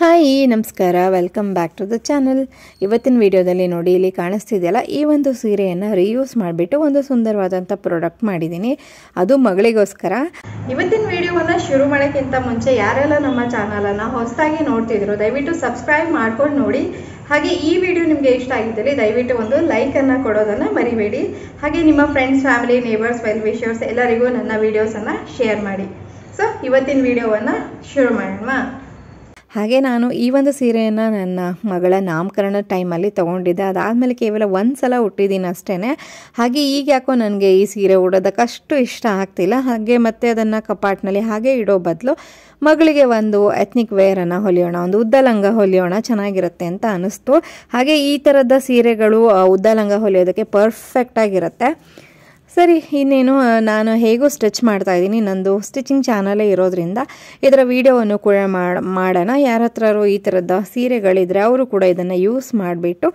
hi ನಮಸ್ಕಾರ welcome back to the channel ಇವತ್ತಿನ ವಿಡಿಯೋದಲ್ಲಿ ನೋಡಿ ಇಲ್ಲಿ ಕಾಣಿಸ್ತಿದೆಯಲ್ಲ ಈ ಒಂದು ಸೀರೆಯನ್ನು ರಿಯೂಸ್ ಮಾಡಿಬಿಟ್ಟು ಒಂದು ಸುಂದರವಾದಂಥ ಪ್ರಾಡಕ್ಟ್ ಮಾಡಿದ್ದೀನಿ ಅದು ಮಗಳಿಗೋಸ್ಕರ ಇವತ್ತಿನ ವಿಡಿಯೋವನ್ನು ಶುರು ಮಾಡೋಕ್ಕಿಂತ ಮುಂಚೆ ಯಾರೆಲ್ಲ ನಮ್ಮ ಚಾನಲನ್ನು ಹೊಸದಾಗಿ ನೋಡ್ತಿದ್ರು ದಯವಿಟ್ಟು ಸಬ್ಸ್ಕ್ರೈಬ್ ಮಾಡ್ಕೊಂಡು ನೋಡಿ ಹಾಗೆ ಈ ವಿಡಿಯೋ ನಿಮಗೆ ಇಷ್ಟ ಆಗಿದ್ದಲ್ಲಿ ದಯವಿಟ್ಟು ಒಂದು ಲೈಕನ್ನು ಕೊಡೋದನ್ನು ಮರಿಬೇಡಿ ಹಾಗೆ ನಿಮ್ಮ friends family neighbours well wishers ಎಲ್ಲರಿಗೂ ನನ್ನ ವೀಡಿಯೋಸನ್ನು ಶೇರ್ ಮಾಡಿ ಸೊ ಇವತ್ತಿನ ವಿಡಿಯೋವನ್ನು ಶುರು ಮಾಡೋಣ ಹಾಗೆ ನಾನು ಈ ಒಂದು ಸೀರೆಯನ್ನು ನನ್ನ ಮಗಳ ನಾಮಕರಣ ಟೈಮಲ್ಲಿ ತೊಗೊಂಡಿದ್ದೆ ಅದಾದಮೇಲೆ ಕೇವಲ ಒಂದು ಸಲ ಹುಟ್ಟಿದ್ದೀನಿ ಅಷ್ಟೇ ಹಾಗೆ ಈಗ ಯಾಕೋ ನನಗೆ ಈ ಸೀರೆ ಉಡೋದಕ್ಕಷ್ಟು ಇಷ್ಟ ಆಗ್ತಿಲ್ಲ ಹಾಗೆ ಮತ್ತೆ ಅದನ್ನು ಕಪಾಟ್ನಲ್ಲಿ ಹಾಗೆ ಇಡೋ ಬದಲು ಮಗಳಿಗೆ ಒಂದು ಎತ್ನಿಕ್ ವೇರನ್ನು ಹೊಲಿಯೋಣ ಒಂದು ಉದ್ದಲಂಗ ಹೊಲಿಯೋಣ ಚೆನ್ನಾಗಿರುತ್ತೆ ಅಂತ ಅನ್ನಿಸ್ತು ಹಾಗೆ ಈ ಥರದ ಸೀರೆಗಳು ಉದ್ದಲಂಗ ಹೊಲಿಯೋದಕ್ಕೆ ಪರ್ಫೆಕ್ಟಾಗಿರುತ್ತೆ ಸರಿ ಇನ್ನೇನು ನಾನು ಹೇಗೂ ಸ್ಟಿಚ್ ಮಾಡ್ತಾಯಿದ್ದೀನಿ ನಂದು ಸ್ಟಿಚಿಂಗ್ ಚಾನಲೇ ಇರೋದ್ರಿಂದ ಇದರ ವೀಡಿಯೋವನ್ನು ಕೂಡ ಮಾಡೋಣ ಯಾರ ಹತ್ರ ಈ ಥರದ ಸೀರೆಗಳಿದ್ರೆ ಅವರು ಕೂಡ ಇದನ್ನು ಯೂಸ್ ಮಾಡಿಬಿಟ್ಟು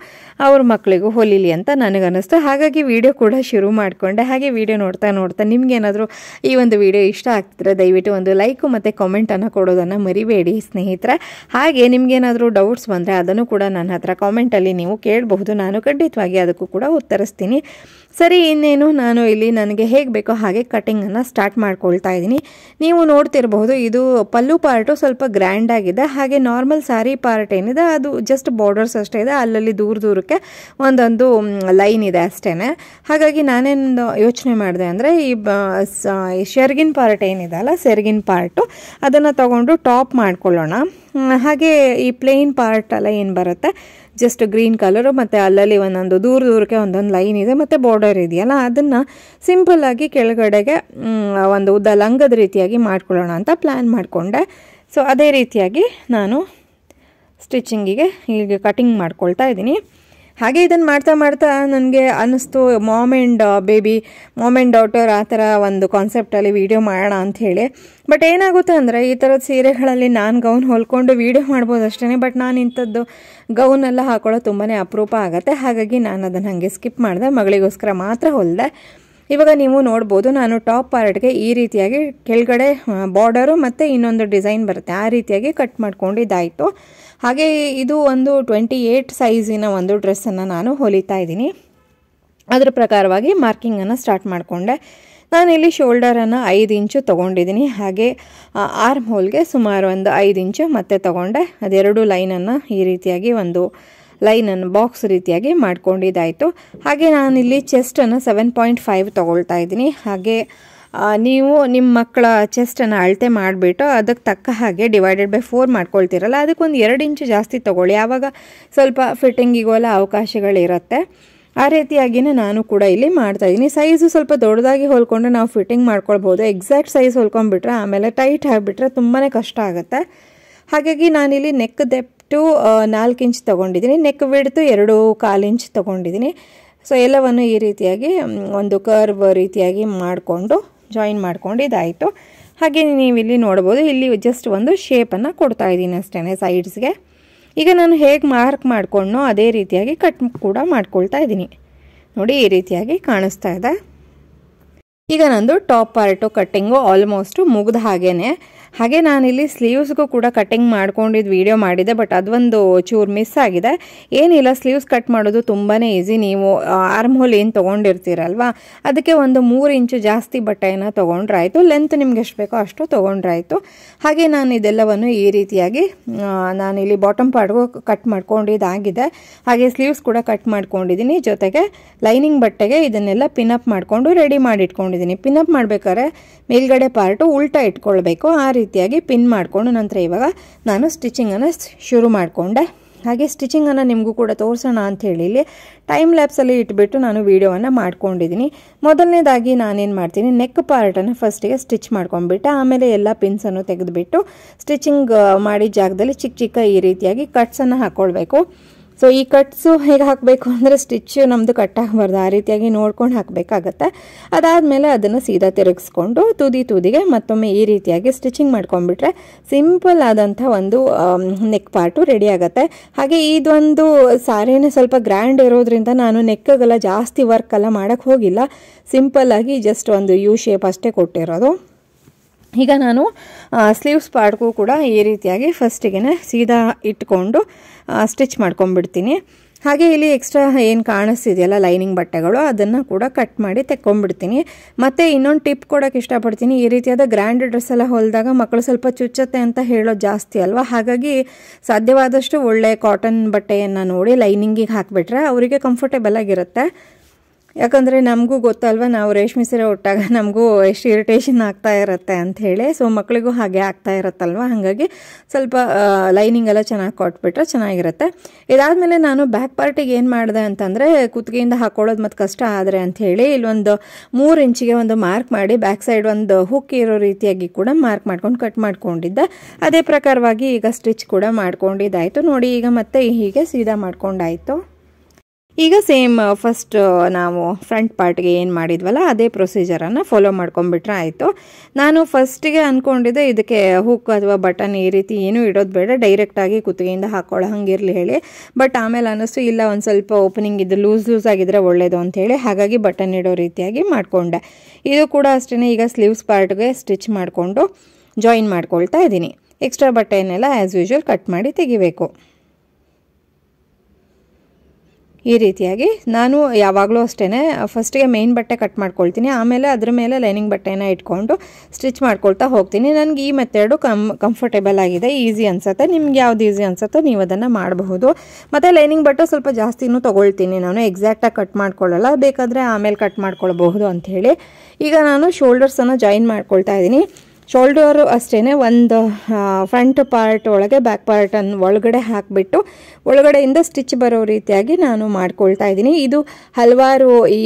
ಅವ್ರ ಮಕ್ಕಳಿಗೂ ಹೊಲಿಲಿ ಅಂತ ನನಗನ್ನಿಸ್ತು ಹಾಗಾಗಿ ವೀಡಿಯೋ ಕೂಡ ಶುರು ಮಾಡಿಕೊಂಡೆ ಹಾಗೆ ವಿಡಿಯೋ ನೋಡ್ತಾ ನೋಡ್ತಾ ನಿಮಗೇನಾದರೂ ಈ ಒಂದು ವಿಡಿಯೋ ಇಷ್ಟ ಆಗ್ತಿದ್ರೆ ದಯವಿಟ್ಟು ಒಂದು ಲೈಕು ಮತ್ತು ಕಾಮೆಂಟನ್ನು ಕೊಡೋದನ್ನು ಮರಿಬೇಡಿ ಸ್ನೇಹಿತರೆ ಹಾಗೆ ನಿಮಗೇನಾದರೂ ಡೌಟ್ಸ್ ಬಂದರೆ ಅದನ್ನು ಕೂಡ ನನ್ನ ಹತ್ರ ಕಾಮೆಂಟಲ್ಲಿ ನೀವು ಕೇಳಬಹುದು ನಾನು ಖಂಡಿತವಾಗಿ ಅದಕ್ಕೂ ಕೂಡ ಉತ್ತರಿಸ್ತೀನಿ ಸರಿ ಇನ್ನೇನು ನಾನು ಇಲ್ಲಿ ನನಗೆ ಹೇಗೆ ಬೇಕೋ ಹಾಗೆ ಕಟಿಂಗನ್ನು ಸ್ಟಾರ್ಟ್ ಮಾಡ್ಕೊಳ್ತಾ ಇದ್ದೀನಿ ನೀವು ನೋಡ್ತಿರಬಹುದು ಇದು ಪಲ್ಲು ಪಾರ್ಟು ಸ್ವಲ್ಪ ಗ್ರ್ಯಾಂಡಾಗಿದೆ ಹಾಗೆ ನಾರ್ಮಲ್ ಸ್ಯಾರಿ ಪಾರ್ಟ್ ಏನಿದೆ ಅದು ಜಸ್ಟ್ ಬಾರ್ಡರ್ಸ್ ಅಷ್ಟೇ ಇದೆ ಅಲ್ಲಲ್ಲಿ ದೂರ ದೂರಕ್ಕೆ ಒಂದೊಂದು ಲೈನ್ ಇದೆ ಅಷ್ಟೇ ಹಾಗಾಗಿ ನಾನೇನು ಯೋಚನೆ ಮಾಡಿದೆ ಅಂದರೆ ಈ ಶೆರ್ಗಿನ್ ಪಾರ್ಟ್ ಏನಿದೆ ಅಲ್ಲ ಸೆರ್ಗಿನ ಪಾರ್ಟು ಅದನ್ನು ತಗೊಂಡು ಟಾಪ್ ಮಾಡ್ಕೊಳ್ಳೋಣ ಹಾಗೆ ಈ ಪ್ಲೇನ್ ಪಾರ್ಟ್ ಎಲ್ಲ ಏನು ಬರುತ್ತೆ ಜಸ್ಟ್ ಗ್ರೀನ್ ಕಲರು ಮತ್ತು ಅಲ್ಲಲ್ಲಿ ಒಂದೊಂದು ದೂರ ದೂರಕ್ಕೆ ಒಂದೊಂದು ಲೈನ್ ಇದೆ ಮತ್ತು ಬಾರ್ಡರ್ ಇದೆಯಲ್ಲ ಅದನ್ನು ಸಿಂಪಲ್ಲಾಗಿ ಕೆಳಗಡೆಗೆ ಒಂದು ಉದ್ದ ಲಂಗದ ರೀತಿಯಾಗಿ ಮಾಡ್ಕೊಳ್ಳೋಣ ಅಂತ ಪ್ಲ್ಯಾನ್ ಮಾಡಿಕೊಂಡೆ ಸೊ ಅದೇ ರೀತಿಯಾಗಿ ನಾನು ಸ್ಟಿಚಿಂಗಿಗೆ ಈಗ ಕಟಿಂಗ್ ಮಾಡ್ಕೊಳ್ತಾ ಇದ್ದೀನಿ ಹಾಗೆ ಇದನ್ನು ಮಾಡ್ತಾ ಮಾಡ್ತಾ ನನಗೆ ಅನ್ನಿಸ್ತು mom and baby mom and daughter ಆ ಥರ ಒಂದು ಕಾನ್ಸೆಪ್ಟಲ್ಲಿ ವೀಡಿಯೋ ಮಾಡೋಣ ಅಂಥೇಳಿ ಬಟ್ ಏನಾಗುತ್ತೆ ಅಂದರೆ ಈ ಥರದ ಸೀರೆಗಳಲ್ಲಿ ನಾನು ಗೌನ್ ಹೊಲ್ಕೊಂಡು ವೀಡಿಯೋ ಮಾಡ್ಬೋದು ಅಷ್ಟೇ ಬಟ್ ನಾನು ಇಂಥದ್ದು ಗೌನೆಲ್ಲ ಹಾಕೊಳ್ಳೋದು ತುಂಬಾ ಅಪರೂಪ ಆಗುತ್ತೆ ಹಾಗಾಗಿ ನಾನು ಅದನ್ನು ಹಾಗೆ ಸ್ಕಿಪ್ ಮಾಡಿದೆ ಮಗಳಿಗೋಸ್ಕರ ಮಾತ್ರ ಹೊಲಿದೆ ಇವಾಗ ನೀವು ನೋಡ್ಬೋದು ನಾನು ಟಾಪ್ ಪಾರ್ಟ್ಗೆ ಈ ರೀತಿಯಾಗಿ ಕೆಳಗಡೆ ಬಾರ್ಡರು uh, ಮತ್ತು ಇನ್ನೊಂದು ಡಿಸೈನ್ ಬರುತ್ತೆ ಆ ರೀತಿಯಾಗಿ ಕಟ್ ಇದಾಯಿತು ಹಾಗೆ ಇದು ಒಂದು ಟ್ವೆಂಟಿ ಏಯ್ಟ್ ಸೈಜಿನ ಒಂದು ಡ್ರೆಸ್ಸನ್ನು ನಾನು ಹೊಲಿತಾ ಇದ್ದೀನಿ ಅದರ ಪ್ರಕಾರವಾಗಿ ಮಾರ್ಕಿಂಗನ್ನು ಸ್ಟಾರ್ಟ್ ಮಾಡಿಕೊಂಡೆ ನಾನಿಲ್ಲಿ ಶೋಲ್ಡರನ್ನು ಐದು ಇಂಚು ತೊಗೊಂಡಿದ್ದೀನಿ ಹಾಗೆ ಆರ್ಮ್ ಹೋಲ್ಗೆ ಸುಮಾರು ಒಂದು ಐದು ಇಂಚು ಮತ್ತೆ ತೊಗೊಂಡೆ ಅದೆರಡು ಲೈನನ್ನು ಈ ರೀತಿಯಾಗಿ ಒಂದು ಲೈನನ್ನು ಬಾಕ್ಸ್ ರೀತಿಯಾಗಿ ಮಾಡ್ಕೊಂಡಿದ್ದಾಯಿತು ಹಾಗೆ ನಾನಿಲ್ಲಿ ಚೆಸ್ಟನ್ನು ಸೆವೆನ್ ಪಾಯಿಂಟ್ ಫೈವ್ ತೊಗೊಳ್ತಾ ಇದ್ದೀನಿ ಹಾಗೆ ನೀವು ನಿಮ್ಮ ಮಕ್ಕಳ ಚೆಸ್ಟನ್ನು ಅಳತೆ ಮಾಡಿಬಿಟ್ಟು ಅದಕ್ಕೆ ತಕ್ಕ ಹಾಗೆ ಡಿವೈಡೆಡ್ ಬೈ ಫೋರ್ ಮಾಡ್ಕೊಳ್ತೀರಲ್ಲ ಅದಕ್ಕೊಂದು ಎರಡು ಇಂಚು ಜಾಸ್ತಿ ತೊಗೊಳ್ಳಿ ಆವಾಗ ಸ್ವಲ್ಪ ಫಿಟ್ಟಿಂಗಿಗೂ ಎಲ್ಲ ಅವಕಾಶಗಳಿರುತ್ತೆ ಆ ರೀತಿಯಾಗಿಯೇ ನಾನು ಕೂಡ ಇಲ್ಲಿ ಮಾಡ್ತಾಯಿದ್ದೀನಿ ಸೈಜು ಸ್ವಲ್ಪ ದೊಡ್ಡದಾಗಿ ಹೊಲ್ಕೊಂಡು ನಾವು ಫಿಟ್ಟಿಂಗ್ ಮಾಡ್ಕೊಳ್ಬೋದು ಎಕ್ಸಾಕ್ಟ್ ಸೈಜ್ ಹೊಲ್ಕೊಂಡ್ಬಿಟ್ರೆ ಆಮೇಲೆ ಟೈಟ್ ಆಗಿಬಿಟ್ರೆ ತುಂಬಾ ಕಷ್ಟ ಆಗುತ್ತೆ ಹಾಗಾಗಿ ನಾನಿಲ್ಲಿ ನೆಕ್ ದೆಪ್ಟು ನಾಲ್ಕು ಇಂಚ್ ತೊಗೊಂಡಿದ್ದೀನಿ ನೆಕ್ ಬಿಡ್ತು ಎರಡು ಕಾಲು ಇಂಚ್ ತೊಗೊಂಡಿದ್ದೀನಿ ಸೊ ಎಲ್ಲವನ್ನು ಈ ರೀತಿಯಾಗಿ ಒಂದು ಕರ್ವ್ ರೀತಿಯಾಗಿ ಮಾಡಿಕೊಂಡು ಜಾಯಿನ್ ಮಾಡ್ಕೊಂಡು ಇದಾಯಿತು ಹಾಗೆ ನೀವಿಲ್ಲಿ ನೋಡ್ಬೋದು ಇಲ್ಲಿ ಜಸ್ಟ್ ಒಂದು ಶೇಪನ್ನು ಕೊಡ್ತಾ ಇದ್ದೀನಿ ಅಷ್ಟೇ ಸೈಡ್ಸ್ಗೆ ಈಗ ನಾನು ಹೇಗೆ ಮಾರ್ಕ್ ಮಾಡಿಕೊಂಡು ಅದೇ ರೀತಿಯಾಗಿ ಕಟ್ ಕೂಡ ಮಾಡ್ಕೊಳ್ತಾ ಇದ್ದೀನಿ ನೋಡಿ ಈ ರೀತಿಯಾಗಿ ಕಾಣಿಸ್ತಾ ಇದೆ ಈಗ ನಂದು ಟಾಪ್ ಪಾರ್ಟು ಕಟ್ಟಿಂಗು ಆಲ್ಮೋಸ್ಟು ಮುಗಿದ ಹಾಗೇ ಹಾಗೆ ನಾನಿಲ್ಲಿ ಸ್ಲೀವ್ಸ್ಗೂ ಕೂಡ ಕಟಿಂಗ್ ಮಾಡ್ಕೊಂಡಿದ್ದು ವೀಡಿಯೋ ಮಾಡಿದೆ ಬಟ್ ಅದೊಂದು ಚೂರು ಮಿಸ್ ಆಗಿದೆ ಏನಿಲ್ಲ ಸ್ಲೀವ್ಸ್ ಕಟ್ ಮಾಡೋದು ತುಂಬಾ ಈಸಿ ನೀವು ಆರ್ಮ್ ಹೋಲ್ ಏನು ತೊಗೊಂಡಿರ್ತೀರಲ್ವಾ ಅದಕ್ಕೆ ಒಂದು ಮೂರು ಇಂಚು ಜಾಸ್ತಿ ಬಟ್ಟೆಯನ್ನು ತೊಗೊಂಡ್ರಾಯಿತು ಲೆಂತ್ ನಿಮ್ಗೆ ಎಷ್ಟು ಬೇಕೋ ಅಷ್ಟು ತೊಗೊಂಡ್ರಾಯಿತು ಹಾಗೆ ನಾನು ಇದೆಲ್ಲವನ್ನು ಈ ರೀತಿಯಾಗಿ ನಾನಿಲ್ಲಿ ಬಾಟಮ್ ಪಾರ್ಟ್ಗೂ ಕಟ್ ಮಾಡ್ಕೊಂಡಿದ್ದಾಗಿದೆ ಹಾಗೆ ಸ್ಲೀವ್ಸ್ ಕೂಡ ಕಟ್ ಮಾಡ್ಕೊಂಡಿದ್ದೀನಿ ಜೊತೆಗೆ ಲೈನಿಂಗ್ ಬಟ್ಟೆಗೆ ಇದನ್ನೆಲ್ಲ ಅಪ್ ಮಾಡಿಕೊಂಡು ರೆಡಿ ಮಾಡಿ ಇಟ್ಕೊಂಡಿದ್ದೀನಿ ಪಿನಪ್ ಮಾಡಬೇಕಾದ್ರೆ ಮೇಲ್ಗಡೆ ಪಾರ್ಟು ಉಲ್ಟಾ ಇಟ್ಕೊಳ್ಬೇಕು ಆ ರೀತಿ ರೀತಿಯಾಗಿ ಪಿನ್ ಮಾಡಿಕೊಂಡು ನಂತರ ಇವಾಗ ನಾನು ಸ್ಟಿಚಿಂಗನ್ನು ಶುರು ಮಾಡಿಕೊಂಡೆ ಹಾಗೆ ಸ್ಟಿಚಿಂಗನ್ನು ನಿಮಗೂ ಕೂಡ ತೋರಿಸೋಣ ಅಂತ ಹೇಳಿ ಇಲ್ಲಿ ಟೈಮ್ ಲ್ಯಾಬ್ಸಲ್ಲಿ ಇಟ್ಬಿಟ್ಟು ನಾನು ವೀಡಿಯೋವನ್ನು ಮಾಡ್ಕೊಂಡಿದ್ದೀನಿ ಮೊದಲನೇದಾಗಿ ನಾನೇನು ಮಾಡ್ತೀನಿ ನೆಕ್ ಪಾರ್ಟನ್ನು ಫಸ್ಟಿಗೆ ಸ್ಟಿಚ್ ಮಾಡ್ಕೊಂಡ್ಬಿಟ್ಟೆ ಆಮೇಲೆ ಎಲ್ಲ ಪಿನ್ಸನ್ನು ತೆಗೆದುಬಿಟ್ಟು ಸ್ಟಿಚಿಂಗ್ ಮಾಡಿದ ಜಾಗದಲ್ಲಿ ಚಿಕ್ಕ ಚಿಕ್ಕ ಈ ರೀತಿಯಾಗಿ ಕಟ್ಸನ್ನು ಹಾಕ್ಕೊಳ್ಬೇಕು ಸೊ ಈ ಕಟ್ಸು ಹೇಗೆ ಹಾಕಬೇಕು ಅಂದರೆ ಸ್ಟಿಚ್ಚು ನಮ್ಮದು ಕಟ್ ಆಗಬಾರ್ದು ಆ ರೀತಿಯಾಗಿ ನೋಡ್ಕೊಂಡು ಹಾಕಬೇಕಾಗತ್ತೆ ಅದಾದಮೇಲೆ ಅದನ್ನು ಸೀದಾ ತಿರುಗಿಸ್ಕೊಂಡು ತುದಿ ತುದಿಗೆ ಮತ್ತೊಮ್ಮೆ ಈ ರೀತಿಯಾಗಿ ಸ್ಟಿಚಿಂಗ್ ಮಾಡ್ಕೊಂಡ್ಬಿಟ್ರೆ ಸಿಂಪಲ್ ಆದಂಥ ಒಂದು ನೆಕ್ ಪಾರ್ಟು ರೆಡಿ ಆಗುತ್ತೆ ಹಾಗೆ ಇದೊಂದು ಸಾರಿನೇ ಸ್ವಲ್ಪ ಗ್ರ್ಯಾಂಡ್ ಇರೋದ್ರಿಂದ ನಾನು ನೆಕ್ಗೆಲ್ಲ ಜಾಸ್ತಿ ವರ್ಕೆಲ್ಲ ಮಾಡೋಕ್ಕೆ ಹೋಗಿಲ್ಲ ಸಿಂಪಲ್ಲಾಗಿ ಜಸ್ಟ್ ಒಂದು ಯು ಶೇಪ್ ಅಷ್ಟೇ ಕೊಟ್ಟಿರೋದು ಈಗ ನಾನು ಸ್ಲೀವ್ಸ್ ಪಾರ್ಟ್ಗೂ ಕೂಡ ಈ ರೀತಿಯಾಗಿ ಫಸ್ಟಿಗೆ ಸೀದಾ ಇಟ್ಕೊಂಡು ಸ್ಟಿಚ್ ಮಾಡ್ಕೊಂಬಿಡ್ತೀನಿ ಹಾಗೆ ಇಲ್ಲಿ ಎಕ್ಸ್ಟ್ರಾ ಏನು ಕಾಣಿಸ್ತಿದೆಯಲ್ಲ ಲೈನಿಂಗ್ ಬಟ್ಟೆಗಳು ಅದನ್ನು ಕೂಡ ಕಟ್ ಮಾಡಿ ತೆಕ್ಕೊಂಡ್ಬಿಡ್ತೀನಿ ಮತ್ತು ಇನ್ನೊಂದು ಟಿಪ್ ಕೊಡೋಕೆ ಇಷ್ಟಪಡ್ತೀನಿ ಈ ರೀತಿಯಾದ ಗ್ರ್ಯಾಂಡ್ ಡ್ರೆಸ್ ಎಲ್ಲ ಹೊಲಿದಾಗ ಮಕ್ಕಳು ಸ್ವಲ್ಪ ಚುಚ್ಚತ್ತೆ ಅಂತ ಹೇಳೋದು ಜಾಸ್ತಿ ಅಲ್ವಾ ಹಾಗಾಗಿ ಸಾಧ್ಯವಾದಷ್ಟು ಒಳ್ಳೆ ಕಾಟನ್ ಬಟ್ಟೆಯನ್ನು ನೋಡಿ ಲೈನಿಂಗಿಗೆ ಹಾಕಿಬಿಟ್ರೆ ಅವರಿಗೆ ಕಂಫರ್ಟೇಬಲ್ ಆಗಿರುತ್ತೆ ಯಾಕಂದರೆ ನಮಗೂ ಗೊತ್ತಲ್ವ ನಾವು ರೇಷ್ಮೆ ಸೀರೆ ಉಟ್ಟಾಗ ನಮಗೂ ಎಷ್ಟು ಇರಿಟೇಷನ್ ಆಗ್ತಾ ಇರುತ್ತೆ ಅಂಥೇಳಿ ಸೊ ಮಕ್ಕಳಿಗೂ ಹಾಗೆ ಆಗ್ತಾ ಇರುತ್ತಲ್ವ ಹಾಗಾಗಿ ಸ್ವಲ್ಪ ಲೈನಿಂಗ್ ಎಲ್ಲ ಚೆನ್ನಾಗಿ ಕೊಟ್ಬಿಟ್ರೆ ಚೆನ್ನಾಗಿರುತ್ತೆ ಇದಾದಮೇಲೆ ನಾನು ಬ್ಯಾಕ್ ಪಾರ್ಟಿಗೆ ಏನು ಮಾಡಿದೆ ಅಂತಂದರೆ ಕುತ್ತಿಗೆಯಿಂದ ಹಾಕೊಳ್ಳೋದು ಮತ್ತು ಕಷ್ಟ ಆದರೆ ಅಂಥೇಳಿ ಇಲ್ಲೊಂದು ಮೂರು ಇಂಚಿಗೆ ಒಂದು ಮಾರ್ಕ್ ಮಾಡಿ ಬ್ಯಾಕ್ ಸೈಡ್ ಒಂದು ಹುಕ್ ಇರೋ ರೀತಿಯಾಗಿ ಕೂಡ ಮಾರ್ಕ್ ಮಾಡ್ಕೊಂಡು ಕಟ್ ಮಾಡ್ಕೊಂಡಿದ್ದೆ ಅದೇ ಪ್ರಕಾರವಾಗಿ ಈಗ ಸ್ಟಿಚ್ ಕೂಡ ಮಾಡ್ಕೊಂಡಿದ್ದಾಯಿತು ನೋಡಿ ಈಗ ಮತ್ತೆ ಹೀಗೆ ಸೀದಾ ಮಾಡ್ಕೊಂಡಾಯಿತು ಈಗ ಸೇಮ್ ಫಸ್ಟ್ uh, uh, ನಾವು ಫ್ರಂಟ್ ಪಾರ್ಟ್ಗೆ ಏನು ಮಾಡಿದ್ವಲ್ಲ ಅದೇ ಪ್ರೊಸೀಜರನ್ನು ಫಾಲೋ ಮಾಡ್ಕೊಂಬಿಟ್ರೆ ಆಯಿತು ನಾನು ಫಸ್ಟಿಗೆ ಅಂದ್ಕೊಂಡಿದ್ದೆ ಇದಕ್ಕೆ ಹುಕ್ ಅಥವಾ ಬಟನ್ ಈ ರೀತಿ ಏನೂ ಇಡೋದು ಬೇಡ ಡೈರೆಕ್ಟಾಗಿ ಕುತ್ತಿಗೆಯಿಂದ ಹಾಕೊಳ್ಳೋ ಹಂಗಿರಲಿ ಹೇಳಿ ಬಟ್ ಆಮೇಲೆ ಅನ್ನಿಸ್ತು ಇಲ್ಲ ಒಂದು ಸ್ವಲ್ಪ ಓಪನಿಂಗ್ ಇದು ಲೂಸ್ ಲೂಸ್ ಆಗಿದ್ರೆ ಒಳ್ಳೆಯದು ಅಂಥೇಳಿ ಹಾಗಾಗಿ ಬಟನ್ ಇಡೋ ರೀತಿಯಾಗಿ ಮಾಡಿಕೊಂಡೆ ಇದು ಕೂಡ ಅಷ್ಟೇ ಈಗ ಸ್ಲೀವ್ಸ್ ಪಾರ್ಟ್ಗೆ ಸ್ಟಿಚ್ ಮಾಡಿಕೊಂಡು ಜಾಯಿನ್ ಮಾಡ್ಕೊಳ್ತಾ ಇದ್ದೀನಿ ಎಕ್ಸ್ಟ್ರಾ ಬಟ್ಟೆಯನ್ನೆಲ್ಲ ಆ್ಯಸ್ ಯೂಶ್ವಲ್ ಕಟ್ ಮಾಡಿ ತೆಗಿಬೇಕು ಈ ರೀತಿಯಾಗಿ ನಾನು ಯಾವಾಗಲೂ ಅಷ್ಟೇ ಫಸ್ಟಿಗೆ ಮೇಯ್ನ್ ಬಟ್ಟೆ ಕಟ್ ಮಾಡ್ಕೊಳ್ತೀನಿ ಆಮೇಲೆ ಅದ್ರ ಮೇಲೆ ಲೈನಿಂಗ್ ಬಟ್ಟೆನ ಇಟ್ಕೊಂಡು ಸ್ಟಿಚ್ ಮಾಡ್ಕೊಳ್ತಾ ಹೋಗ್ತೀನಿ ನನಗೆ ಈ ಮೆಥಡು ಕಮ್ ಕಂಫರ್ಟೇಬಲ್ ಆಗಿದೆ ಈಸಿ ಅನಿಸುತ್ತೆ ನಿಮ್ಗೆ ಯಾವ್ದು ಈಸಿ ಅನಿಸುತ್ತೋ ನೀವು ಅದನ್ನು ಮಾಡಬಹುದು ಮತ್ತು ಲೈನಿಂಗ್ ಬಟ್ಟೆ ಸ್ವಲ್ಪ ಜಾಸ್ತಿನೂ ತೊಗೊಳ್ತೀನಿ ನಾನು ಎಕ್ಸಾಕ್ಟಾಗಿ ಕಟ್ ಮಾಡ್ಕೊಳ್ಳಲ್ಲ ಬೇಕಾದರೆ ಆಮೇಲೆ ಕಟ್ ಮಾಡ್ಕೊಳ್ಬಹುದು ಅಂಥೇಳಿ ಈಗ ನಾನು ಶೋಲ್ಡರ್ಸನ್ನು ಜಾಯಿನ್ ಮಾಡ್ಕೊಳ್ತಾ ಇದ್ದೀನಿ ಶೋಲ್ಡರು ಅಷ್ಟೇ ಒಂದು ಫ್ರಂಟ್ ಪಾರ್ಟ್ ಒಳಗೆ ಬ್ಯಾಕ್ ಪಾರ್ಟನ್ನು ಒಳಗಡೆ ಹಾಕಿಬಿಟ್ಟು ಒಳಗಡೆಯಿಂದ ಸ್ಟಿಚ್ ಬರೋ ರೀತಿಯಾಗಿ ನಾನು ಮಾಡ್ಕೊಳ್ತಾ ಇದ್ದೀನಿ ಇದು ಹಲವಾರು ಈ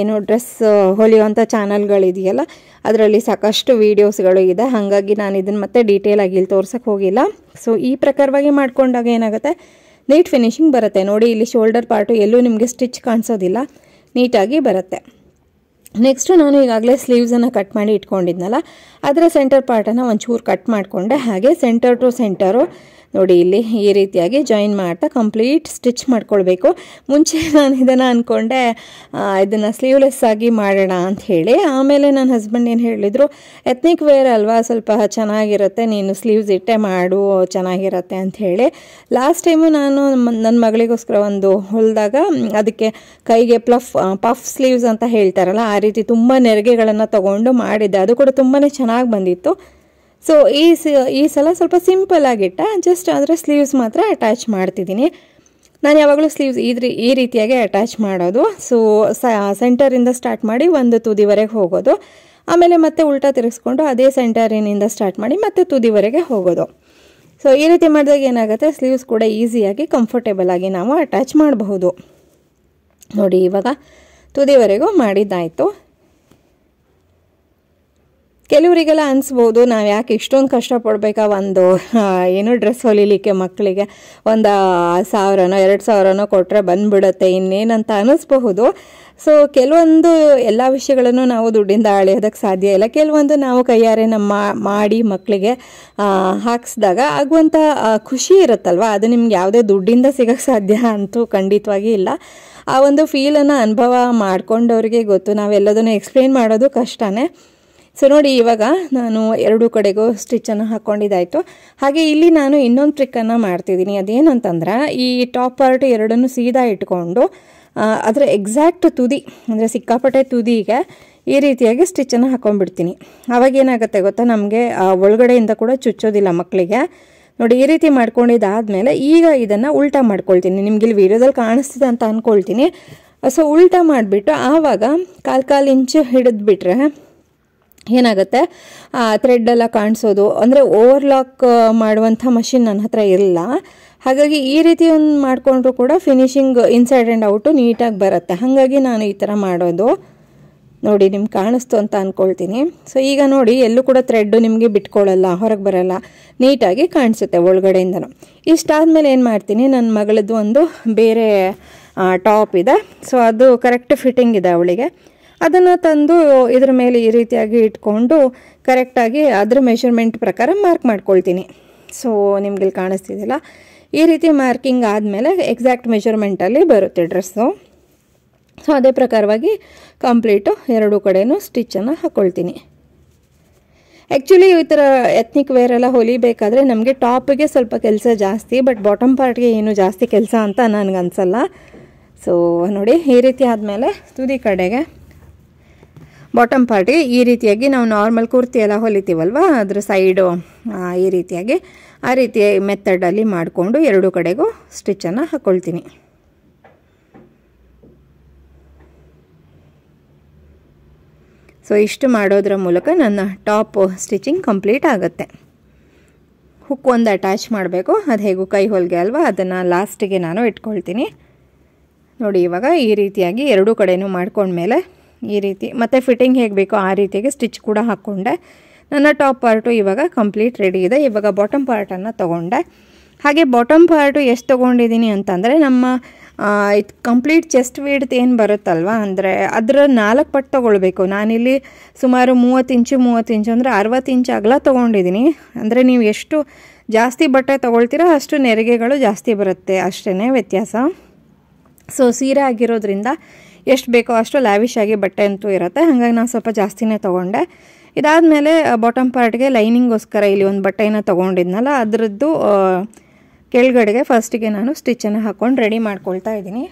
ಏನು ಡ್ರೆಸ್ ಹೊಲಿಯುವಂಥ ಚಾನಲ್ಗಳಿದೆಯಲ್ಲ ಅದರಲ್ಲಿ ಸಾಕಷ್ಟು ವೀಡಿಯೋಸ್ಗಳು ಇದೆ ಹಾಗಾಗಿ ನಾನು ಇದನ್ನು ಮತ್ತೆ ಡೀಟೇಲ್ ಆಗಿ ಇಲ್ಲಿ ತೋರ್ಸೋಕ್ಕೆ ಹೋಗಿಲ್ಲ ಸೊ ಈ ಪ್ರಕಾರವಾಗಿ ಮಾಡ್ಕೊಂಡಾಗ ಏನಾಗುತ್ತೆ ನೀಟ್ ಫಿನಿಶಿಂಗ್ ಬರುತ್ತೆ ನೋಡಿ ಇಲ್ಲಿ ಶೋಲ್ಡರ್ ಪಾರ್ಟು ಎಲ್ಲೂ ನಿಮಗೆ ಸ್ಟಿಚ್ ಕಾಣಿಸೋದಿಲ್ಲ ನೀಟಾಗಿ ಬರುತ್ತೆ ನೆಕ್ಸ್ಟು ನಾನು ಈಗಾಗಲೇ ಸ್ಲೀವ್ಸನ್ನು ಕಟ್ ಮಾಡಿ ಇಟ್ಕೊಂಡಿದ್ನಲ್ಲ ಅದರ ಸೆಂಟರ್ ಪಾರ್ಟನ್ನು ಒಂಚೂರು ಕಟ್ ಮಾಡಿಕೊಂಡೆ ಹಾಗೆ ಸೆಂಟರ್ ಟು ಸೆಂಟರು ನೋಡಿ ಇಲ್ಲಿ ಈ ರೀತಿಯಾಗಿ ಜಾಯಿನ್ ಮಾಡ್ತಾ ಕಂಪ್ಲೀಟ್ ಸ್ಟಿಚ್ ಮಾಡ್ಕೊಳ್ಬೇಕು ಮುಂಚೆ ನಾನು ಇದನ್ನು ಅಂದ್ಕೊಂಡೆ ಇದನ್ನು ಸ್ಲೀವ್ಲೆಸ್ ಆಗಿ ಮಾಡೋಣ ಅಂತ ಹೇಳಿ ಆಮೇಲೆ ನನ್ನ ಹಸ್ಬೆಂಡ್ ಏನು ಹೇಳಿದರು ಎತ್ನಿಕ್ ವೇರ್ ಅಲ್ವಾ ಸ್ವಲ್ಪ ಚೆನ್ನಾಗಿರುತ್ತೆ ನೀನು ಸ್ಲೀವ್ಸ್ ಇಟ್ಟೆ ಮಾಡು ಚೆನ್ನಾಗಿರುತ್ತೆ ಅಂತ ಹೇಳಿ ಲಾಸ್ಟ್ ಟೈಮು ನಾನು ನನ್ನ ಮಗಳಿಗೋಸ್ಕರ ಒಂದು ಹೊಲ್ದಾಗ ಅದಕ್ಕೆ ಕೈಗೆ ಪ್ಲಫ್ ಪಫ್ ಸ್ಲೀವ್ಸ್ ಅಂತ ಹೇಳ್ತಾರಲ್ಲ ಆ ರೀತಿ ತುಂಬ ನೆರಿಗೆಗಳನ್ನು ತಗೊಂಡು ಮಾಡಿದ್ದೆ ಅದು ಕೂಡ ತುಂಬಾ ಚೆನ್ನಾಗಿ ಬಂದಿತ್ತು ಸೊ ಈ ಈ ಸಲ ಸ್ವಲ್ಪ ಸಿಂಪಲ್ ಆಗಿಟ್ಟ ಜಸ್ಟ್ ಅದರ ಸ್ಲೀವ್ಸ್ ಮಾತ್ರ ಅಟ್ಯಾಚ್ ಮಾಡ್ತಿದ್ದೀನಿ ನಾನು ಯಾವಾಗಲೂ ಸ್ಲೀವ್ಸ್ ಇದ್ರಿ ಈ ರೀತಿಯಾಗಿ ಅಟ್ಯಾಚ್ ಮಾಡೋದು ಸೊ ಸೆಂಟರಿಂದ ಸ್ಟಾರ್ಟ್ ಮಾಡಿ ಒಂದು ತುದಿವರೆಗೆ ಹೋಗೋದು ಆಮೇಲೆ ಮತ್ತೆ ಉಲ್ಟಾ ತಿರುಗಿಸ್ಕೊಂಡು ಅದೇ ಸೆಂಟರಿನಿಂದ ಸ್ಟಾರ್ಟ್ ಮಾಡಿ ಮತ್ತೆ ತುದಿವರೆಗೆ ಹೋಗೋದು ಸೊ ಈ ರೀತಿ ಮಾಡಿದಾಗ ಏನಾಗುತ್ತೆ ಸ್ಲೀವ್ಸ್ ಕೂಡ ಈಸಿಯಾಗಿ ಕಂಫರ್ಟೇಬಲ್ ಆಗಿ ನಾವು ಅಟ್ಯಾಚ್ ಮಾಡಬಹುದು ನೋಡಿ ಇವಾಗ ತುದಿವರೆಗೂ ಮಾಡಿದ್ದಾಯಿತು ಕೆಲವರಿಗೆಲ್ಲ ಅನಿಸ್ಬೋದು ನಾವು ಯಾಕೆ ಇಷ್ಟೊಂದು ಕಷ್ಟಪಡಬೇಕಾ ಒಂದು ಏನು ಡ್ರೆಸ್ ಹೊಲಿಲಿಕ್ಕೆ ಮಕ್ಕಳಿಗೆ ಒಂದು ಸಾವಿರನೋ ಎರಡು ಸಾವಿರನೋ ಕೊಟ್ಟರೆ ಬಂದ್ಬಿಡತ್ತೆ ಇನ್ನೇನಂತ ಅನ್ನಿಸ್ಬಹುದು ಸೊ ಕೆಲವೊಂದು ಎಲ್ಲ ವಿಷಯಗಳನ್ನು ನಾವು ದುಡ್ಡಿಂದ ಅಳೆಯೋದಕ್ಕೆ ಸಾಧ್ಯ ಇಲ್ಲ ಕೆಲವೊಂದು ನಾವು ಕೈಯಾರೆ ನಮ್ಮ ಮಾಡಿ ಮಕ್ಕಳಿಗೆ ಹಾಕ್ಸಿದಾಗ ಆಗುವಂಥ ಖುಷಿ ಇರುತ್ತಲ್ವ ಅದು ನಿಮ್ಗೆ ಯಾವುದೇ ದುಡ್ಡಿಂದ ಸಿಗೋಕ್ಕೆ ಸಾಧ್ಯ ಅಂತೂ ಖಂಡಿತವಾಗಿ ಇಲ್ಲ ಆ ಒಂದು ಫೀಲನ್ನು ಅನುಭವ ಮಾಡ್ಕೊಂಡವ್ರಿಗೆ ಗೊತ್ತು ನಾವೆಲ್ಲದನ್ನು ಎಕ್ಸ್ಪ್ಲೇನ್ ಮಾಡೋದು ಕಷ್ಟನೇ ಸೊ ನೋಡಿ ಇವಾಗ ನಾನು ಎರಡು ಕಡೆಗೂ ಸ್ಟಿಚ್ಚನ್ನು ಹಾಕ್ಕೊಂಡಿದ್ದಾಯಿತು ಹಾಗೆ ಇಲ್ಲಿ ನಾನು ಇನ್ನೊಂದು ಟ್ರಿಕ್ಕನ್ನು ಮಾಡ್ತಿದ್ದೀನಿ ಅದೇನಂತಂದ್ರೆ ಈ ಟಾಪ್ ಪಾರ್ಟ್ ಎರಡನ್ನು ಸೀದಾ ಇಟ್ಕೊಂಡು ಅದರ ಎಕ್ಸಾಕ್ಟ್ ತುದಿ ಅಂದರೆ ಸಿಕ್ಕಾಪಟ್ಟೆ ತುದಿಗೆ ಈ ರೀತಿಯಾಗಿ ಸ್ಟಿಚ್ಚನ್ನು ಹಾಕ್ಕೊಂಡ್ಬಿಡ್ತೀನಿ ಏನಾಗುತ್ತೆ ಗೊತ್ತಾ ನಮಗೆ ಒಳಗಡೆಯಿಂದ ಕೂಡ ಚುಚ್ಚೋದಿಲ್ಲ ಮಕ್ಕಳಿಗೆ ನೋಡಿ ಈ ರೀತಿ ಮಾಡ್ಕೊಂಡಿದ್ದಾದಮೇಲೆ ಈಗ ಇದನ್ನು ಉಲ್ಟಾ ಮಾಡ್ಕೊಳ್ತೀನಿ ನಿಮ್ಗೆ ಇಲ್ಲಿ ವಿಡಿಯೋದಲ್ಲಿ ಕಾಣಿಸ್ತಿದೆ ಅಂತ ಅಂದ್ಕೊಳ್ತೀನಿ ಸೊ ಉಲ್ಟ ಮಾಡಿಬಿಟ್ಟು ಆವಾಗ ಕಾಲು ಕಾಲು ಇಂಚು ಹಿಡಿದ್ಬಿಟ್ರೆ ಏನಾಗುತ್ತೆ ಥ್ರೆಡ್ಡೆಲ್ಲ ಕಾಣಿಸೋದು ಅಂದರೆ ಓವರ್ಲಾಕ್ ಮಾಡುವಂಥ ಮಷಿನ್ ನನ್ನ ಹತ್ರ ಇಲ್ಲ ಹಾಗಾಗಿ ಈ ರೀತಿ ಒಂದು ಮಾಡಿಕೊಂಡ್ರೂ ಕೂಡ ಫಿನಿಶಿಂಗ್ ಇನ್ಸೈಡ್ ಆ್ಯಂಡ್ ಔಟು ನೀಟಾಗಿ ಬರುತ್ತೆ ಹಾಗಾಗಿ ನಾನು ಈ ಥರ ಮಾಡೋದು ನೋಡಿ ನಿಮ್ಗೆ ಕಾಣಿಸ್ತು ಅಂತ ಅಂದ್ಕೊಳ್ತೀನಿ ಸೊ ಈಗ ನೋಡಿ ಎಲ್ಲೂ ಕೂಡ ಥ್ರೆಡ್ಡು ನಿಮಗೆ ಬಿಟ್ಕೊಳ್ಳಲ್ಲ ಹೊರಗೆ ಬರಲ್ಲ ನೀಟಾಗಿ ಕಾಣಿಸುತ್ತೆ ಒಳಗಡೆಯಿಂದನೂ ಮೇಲೆ ಏನು ಮಾಡ್ತೀನಿ ನನ್ನ ಮಗಳದ್ದು ಒಂದು ಬೇರೆ ಟಾಪ್ ಇದೆ ಸೊ ಅದು ಕರೆಕ್ಟ್ ಫಿಟ್ಟಿಂಗ್ ಇದೆ ಅವಳಿಗೆ ಅದನ್ನು ತಂದು ಇದ್ರ ಮೇಲೆ ಈ ರೀತಿಯಾಗಿ ಇಟ್ಕೊಂಡು ಕರೆಕ್ಟಾಗಿ ಅದ್ರ ಮೆಷರ್ಮೆಂಟ್ ಪ್ರಕಾರ ಮಾರ್ಕ್ ಮಾಡ್ಕೊಳ್ತೀನಿ ಸೊ ನಿಮ್ಗೆ ಇಲ್ಲಿ ಕಾಣಿಸ್ತಿದ್ದಿಲ್ಲ ಈ ರೀತಿ ಮಾರ್ಕಿಂಗ್ ಆದಮೇಲೆ ಎಕ್ಸಾಕ್ಟ್ ಮೆಷರ್ಮೆಂಟಲ್ಲಿ ಬರುತ್ತೆ ಡ್ರೆಸ್ಸು ಸೊ ಅದೇ ಪ್ರಕಾರವಾಗಿ ಕಂಪ್ಲೀಟು ಎರಡೂ ಕಡೆಯೂ ಸ್ಟಿಚ್ಚನ್ನು ಹಾಕ್ಕೊಳ್ತೀನಿ ಆ್ಯಕ್ಚುಲಿ ಈ ಥರ ಎತ್ನಿಕ್ ವೇರೆಲ್ಲ ಹೊಲಿಬೇಕಾದ್ರೆ ನಮಗೆ ಟಾಪಿಗೆ ಸ್ವಲ್ಪ ಕೆಲಸ ಜಾಸ್ತಿ ಬಟ್ ಬಾಟಮ್ ಪಾರ್ಟ್ಗೆ ಏನು ಜಾಸ್ತಿ ಕೆಲಸ ಅಂತ ನನಗನ್ಸಲ್ಲ ಸೊ ನೋಡಿ ಈ ರೀತಿ ಆದಮೇಲೆ ತುದಿ ಕಡೆಗೆ ಬಾಟಮ್ ಪಾರ್ಟಿ ಈ ರೀತಿಯಾಗಿ ನಾವು ನಾರ್ಮಲ್ ಕುರ್ತಿ ಎಲ್ಲ ಹೊಲಿತೀವಲ್ವ ಅದ್ರ ಸೈಡು ಈ ರೀತಿಯಾಗಿ ಆ ರೀತಿಯ ಮೆಥಡಲ್ಲಿ ಮಾಡಿಕೊಂಡು ಎರಡೂ ಕಡೆಗೂ ಸ್ಟಿಚ್ಚನ್ನು ಹಾಕ್ಕೊಳ್ತೀನಿ ಸೊ ಇಷ್ಟು ಮಾಡೋದ್ರ ಮೂಲಕ ನನ್ನ ಟಾಪ್ ಸ್ಟಿಚಿಂಗ್ ಕಂಪ್ಲೀಟ್ ಆಗುತ್ತೆ ಹುಕ್ ಒಂದು ಅಟ್ಯಾಚ್ ಮಾಡಬೇಕು ಅದು ಹೇಗೂ ಕೈ ಹೊಲಿಗೆ ಅಲ್ವಾ ಅದನ್ನು ಲಾಸ್ಟಿಗೆ ನಾನು ಇಟ್ಕೊಳ್ತೀನಿ ನೋಡಿ ಇವಾಗ ಈ ರೀತಿಯಾಗಿ ಎರಡೂ ಕಡೆಯೂ ಮಾಡ್ಕೊಂಡ್ಮೇಲೆ ಈ ರೀತಿ ಮತ್ತು ಫಿಟ್ಟಿಂಗ್ ಹೇಗೆ ಬೇಕೋ ಆ ರೀತಿಯಾಗಿ ಸ್ಟಿಚ್ ಕೂಡ ಹಾಕ್ಕೊಂಡೆ ನನ್ನ ಟಾಪ್ ಪಾರ್ಟು ಇವಾಗ ಕಂಪ್ಲೀಟ್ ರೆಡಿ ಇದೆ ಇವಾಗ ಬಾಟಮ್ ಪಾರ್ಟನ್ನು ತೊಗೊಂಡೆ ಹಾಗೆ ಬಾಟಮ್ ಪಾರ್ಟು ಎಷ್ಟು ತೊಗೊಂಡಿದ್ದೀನಿ ಅಂತಂದರೆ ನಮ್ಮ ಇದು ಕಂಪ್ಲೀಟ್ ಚೆಸ್ಟ್ ವೀಡ್ತ್ ಏನು ಬರುತ್ತಲ್ವ ಅಂದರೆ ಅದರ ನಾಲ್ಕು ಪಟ್ಟು ತೊಗೊಳ್ಬೇಕು ನಾನಿಲ್ಲಿ ಸುಮಾರು ಮೂವತ್ತು ಇಂಚು ಮೂವತ್ತು ಇಂಚು ಅಂದರೆ ಅರವತ್ತು ಇಂಚು ಅಗಲ ತೊಗೊಂಡಿದ್ದೀನಿ ಅಂದರೆ ನೀವು ಎಷ್ಟು ಜಾಸ್ತಿ ಬಟ್ಟೆ ತೊಗೊಳ್ತೀರೋ ಅಷ್ಟು ನೆರಿಗೆಗಳು ಜಾಸ್ತಿ ಬರುತ್ತೆ ಅಷ್ಟೇ ವ್ಯತ್ಯಾಸ ಸೊ ಸೀರೆ ಆಗಿರೋದ್ರಿಂದ ಎಷ್ಟು ಬೇಕೋ ಅಷ್ಟು ಲ್ಯಾವಿಶ್ ಆಗಿ ಬಟ್ಟೆ ಅಂತೂ ಇರುತ್ತೆ ಹಾಗಾಗಿ ನಾನು ಸ್ವಲ್ಪ ಜಾಸ್ತಿನೇ ತೊಗೊಂಡೆ ಇದಾದಮೇಲೆ ಬಾಟಮ್ ಪಾರ್ಟ್ಗೆ ಲೈನಿಂಗೋಸ್ಕರ ಇಲ್ಲಿ ಒಂದು ಬಟ್ಟೆನ ತೊಗೊಂಡಿದ್ನಲ್ಲ ಅದರದ್ದು ಕೆಳಗಡೆಗೆ ಫಸ್ಟಿಗೆ ನಾನು ಸ್ಟಿಚ್ಚನ್ನು ಹಾಕ್ಕೊಂಡು ರೆಡಿ ಮಾಡ್ಕೊಳ್ತಾ ಇದ್ದೀನಿ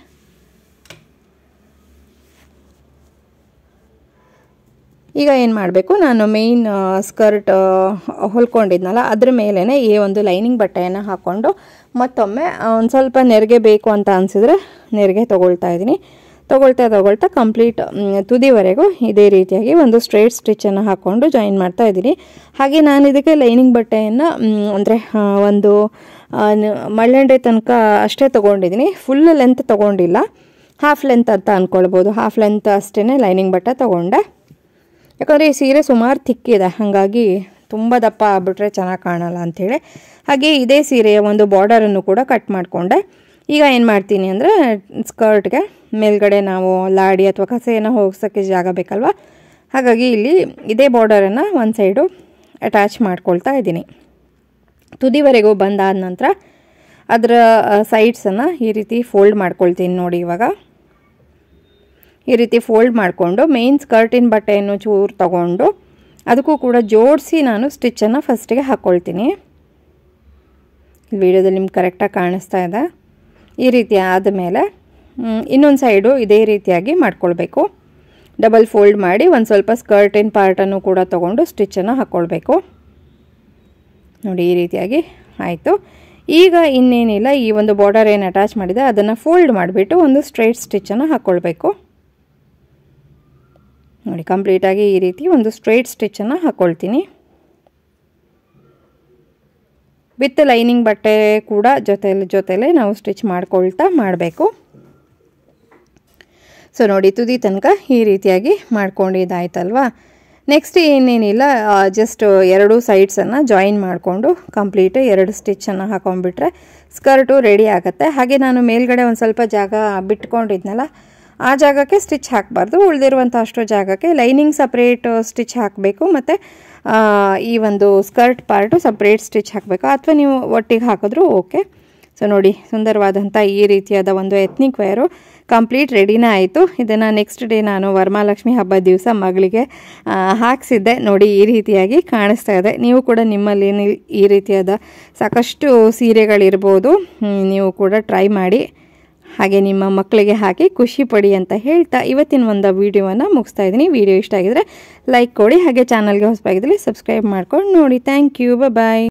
ಈಗ ಏನು ಮಾಡಬೇಕು ನಾನು ಮೇಯ್ನ್ ಸ್ಕರ್ಟ್ ಹೊಲ್ಕೊಂಡಿದ್ನಲ್ಲ ಅದ್ರ ಮೇಲೇ ಈ ಒಂದು ಲೈನಿಂಗ್ ಬಟ್ಟೆಯನ್ನು ಹಾಕ್ಕೊಂಡು ಮತ್ತೊಮ್ಮೆ ಒಂದು ಸ್ವಲ್ಪ ನೆರಿಗೆ ಬೇಕು ಅಂತ ಅನಿಸಿದ್ರೆ ನೆರಿಗೆ ತೊಗೊಳ್ತಾ ಇದ್ದೀನಿ ತಗೊಳ್ತಾ ತೊಗೊಳ್ತಾ ಕಂಪ್ಲೀಟ್ ತುದಿವರೆಗೂ ಇದೇ ರೀತಿಯಾಗಿ ಒಂದು ಸ್ಟ್ರೇಟ್ ಸ್ಟಿಚ್ಚನ್ನು ಹಾಕ್ಕೊಂಡು ಜಾಯಿನ್ ಮಾಡ್ತಾ ಇದ್ದೀನಿ ಹಾಗೆ ನಾನು ಇದಕ್ಕೆ ಲೈನಿಂಗ್ ಬಟ್ಟೆಯನ್ನು ಅಂದರೆ ಒಂದು ಮಳ್ಳಂಡೆ ತನಕ ಅಷ್ಟೇ ತೊಗೊಂಡಿದ್ದೀನಿ ಫುಲ್ ಲೆಂತ್ ತೊಗೊಂಡಿಲ್ಲ ಹಾಫ್ ಲೆಂತ್ ಅಂತ ಅಂದ್ಕೊಳ್ಬೋದು ಹಾಫ್ ಲೆಂತ್ ಅಷ್ಟೇ ಲೈನಿಂಗ್ ಬಟ್ಟೆ ತೊಗೊಂಡೆ ಯಾಕಂದರೆ ಈ ಸೀರೆ ಸುಮಾರು ತಿಕ್ಕಿದೆ ಹಾಗಾಗಿ ತುಂಬ ದಪ್ಪ ಆಗ್ಬಿಟ್ರೆ ಚೆನ್ನಾಗಿ ಕಾಣಲ್ಲ ಅಂಥೇಳಿ ಹಾಗೆ ಇದೇ ಸೀರೆಯ ಒಂದು ಬಾರ್ಡರನ್ನು ಕೂಡ ಕಟ್ ಮಾಡಿಕೊಂಡೆ ಈಗ ಏನು ಮಾಡ್ತೀನಿ ಅಂದರೆ ಸ್ಕರ್ಟ್ಗೆ ಮೇಲ್ಗಡೆ ನಾವು ಲಾಡಿ ಅಥವಾ ಕಸ ಹೋಗ್ಸೋಕ್ಕೆ ಜಾಗ ಬೇಕಲ್ವ ಹಾಗಾಗಿ ಇಲ್ಲಿ ಇದೇ ಬಾರ್ಡರನ್ನು ಒಂದು ಸೈಡು ಅಟ್ಯಾಚ್ ಮಾಡ್ಕೊಳ್ತಾ ಇದ್ದೀನಿ ತುದಿವರೆಗೂ ಬಂದಾದ ನಂತರ ಅದರ ಸೈಡ್ಸನ್ನು ಈ ರೀತಿ ಫೋಲ್ಡ್ ಮಾಡ್ಕೊಳ್ತೀನಿ ನೋಡಿ ಇವಾಗ ಈ ರೀತಿ ಫೋಲ್ಡ್ ಮಾಡಿಕೊಂಡು ಮೇನ್ ಸ್ಕರ್ಟಿನ ಬಟ್ಟೆಯನ್ನು ಚೂರು ತಗೊಂಡು ಅದಕ್ಕೂ ಕೂಡ ಜೋಡಿಸಿ ನಾನು ಸ್ಟಿಚ್ಚನ್ನು ಫಸ್ಟಿಗೆ ಹಾಕ್ಕೊಳ್ತೀನಿ ವಿಡಿಯೋದಲ್ಲಿ ನಿಮ್ಗೆ ಕರೆಕ್ಟಾಗಿ ಕಾಣಿಸ್ತಾ ಇದೆ ಈ ರೀತಿ ಆದಮೇಲೆ ಇನ್ನೊಂದು ಸೈಡು ಇದೇ ರೀತಿಯಾಗಿ ಮಾಡ್ಕೊಳ್ಬೇಕು ಡಬಲ್ ಫೋಲ್ಡ್ ಮಾಡಿ ಒಂದು ಸ್ವಲ್ಪ ಸ್ಕರ್ಟಿನ ಪಾರ್ಟನ್ನು ಕೂಡ ತೊಗೊಂಡು ಸ್ಟಿಚ್ಚನ್ನು ಹಾಕ್ಕೊಳ್ಬೇಕು ನೋಡಿ ಈ ರೀತಿಯಾಗಿ ಆಯಿತು ಈಗ ಇನ್ನೇನಿಲ್ಲ ಈ ಒಂದು ಬಾರ್ಡರ್ ಏನು ಅಟ್ಯಾಚ್ ಮಾಡಿದೆ ಅದನ್ನು ಫೋಲ್ಡ್ ಮಾಡಿಬಿಟ್ಟು ಒಂದು ಸ್ಟ್ರೈಟ್ ಸ್ಟಿಚ್ಚನ್ನು ಹಾಕ್ಕೊಳ್ಬೇಕು ನೋಡಿ ಕಂಪ್ಲೀಟಾಗಿ ಈ ರೀತಿ ಒಂದು ಸ್ಟ್ರೈಟ್ ಸ್ಟಿಚ್ಚನ್ನು ಹಾಕ್ಕೊಳ್ತೀನಿ ವಿತ್ ಲೈನಿಂಗ್ ಬಟ್ಟೆ ಕೂಡ ಜೊತೆಯಲ್ಲಿ ಜೊತೆಯಲ್ಲೇ ನಾವು ಸ್ಟಿಚ್ ಮಾಡ್ಕೊಳ್ತಾ ಮಾಡಬೇಕು ಸೊ ನೋಡಿ ತುದಿ ತನಕ ಈ ರೀತಿಯಾಗಿ ಮಾಡ್ಕೊಂಡಿದ್ದಾಯ್ತಲ್ವಾ ನೆಕ್ಸ್ಟ್ ಏನೇನಿಲ್ಲ ಜಸ್ಟ್ ಎರಡು ಸೈಡ್ಸನ್ನು ಜಾಯಿನ್ ಮಾಡಿಕೊಂಡು ಕಂಪ್ಲೀಟ್ ಎರಡು ಸ್ಟಿಚ್ಚನ್ನು ಹಾಕೊಂಡ್ಬಿಟ್ರೆ ಸ್ಕರ್ಟು ರೆಡಿ ಆಗುತ್ತೆ ಹಾಗೆ ನಾನು ಮೇಲ್ಗಡೆ ಒಂದು ಸ್ವಲ್ಪ ಜಾಗ ಬಿಟ್ಕೊಂಡಿದ್ನಲ್ಲ ಆ ಜಾಗಕ್ಕೆ ಸ್ಟಿಚ್ ಹಾಕಬಾರ್ದು ಉಳಿದಿರುವಂಥ ಅಷ್ಟು ಜಾಗಕ್ಕೆ ಲೈನಿಂಗ್ ಸಪ್ರೇಟ್ ಸ್ಟಿಚ್ ಹಾಕಬೇಕು ಮತ್ತು ಈ ಒಂದು ಸ್ಕರ್ಟ್ ಪಾರ್ಟು ಸಪ್ರೇಟ್ ಸ್ಟಿಚ್ ಹಾಕಬೇಕು ಅಥವಾ ನೀವು ಒಟ್ಟಿಗೆ ಹಾಕಿದ್ರೂ ಓಕೆ ಸೊ ನೋಡಿ ಸುಂದರವಾದಂಥ ಈ ರೀತಿಯಾದ ಒಂದು ಎತ್ನಿಕ್ ವೈರು ಕಂಪ್ಲೀಟ್ ರೆಡಿನೇ ಆಯಿತು ಇದನ್ನು ನೆಕ್ಸ್ಟ್ ಡೇ ನಾನು ವರಮಾಲಕ್ಷ್ಮಿ ಹಬ್ಬದ ದಿವಸ ಮಗಳಿಗೆ ಹಾಕ್ಸಿದ್ದೆ ನೋಡಿ ಈ ರೀತಿಯಾಗಿ ಕಾಣಿಸ್ತಾ ಇದೆ ನೀವು ಕೂಡ ನಿಮ್ಮಲ್ಲಿ ಈ ರೀತಿಯಾದ ಸಾಕಷ್ಟು ಸೀರೆಗಳಿರ್ಬೋದು ನೀವು ಕೂಡ ಟ್ರೈ ಮಾಡಿ ಹಾಗೆ ನಿಮ್ಮ ಮಕ್ಕಳಿಗೆ ಹಾಕಿ ಖುಷಿ ಪಡಿ ಅಂತ ಹೇಳ್ತಾ ಇವತ್ತಿನ ಒಂದು ವೀಡಿಯೋವನ್ನು ಮುಗಿಸ್ತಾ ಇದ್ದೀನಿ ವೀಡಿಯೋ ಇಷ್ಟ ಆಗಿದರೆ ಲೈಕ್ ಕೊಡಿ ಹಾಗೆ ಚಾನಲ್ಗೆ ಹೊಸಬಾಗಿದ್ದಲ್ಲಿ ಸಬ್ಸ್ಕ್ರೈಬ್ ಮಾಡ್ಕೊಂಡು ನೋಡಿ ಥ್ಯಾಂಕ್ ಯು ಬಾಯ್